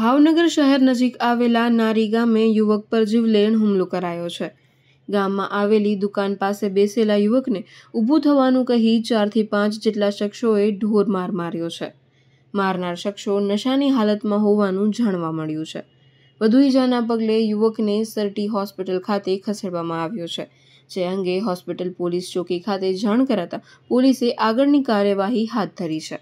ભાવનગર શહેર નજીક આવેલા નારી ગામે યુવક પર જીવલેણ હુમલો કરાયો છે ગામમાં આવેલી દુકાન પાસે બેસેલા યુવકને ઊભું થવાનું કહી ચારથી પાંચ જેટલા શખ્સોએ ઢોર માર માર્યો છે મારનાર શખ્સો નશાની હાલતમાં હોવાનું જાણવા મળ્યું છે વધુ ઈજાના પગલે યુવકને સરટી હોસ્પિટલ ખાતે ખસેડવામાં આવ્યો છે જે અંગે હોસ્પિટલ પોલીસ ચોકી ખાતે જાણ કરાતા પોલીસે આગળની કાર્યવાહી હાથ ધરી છે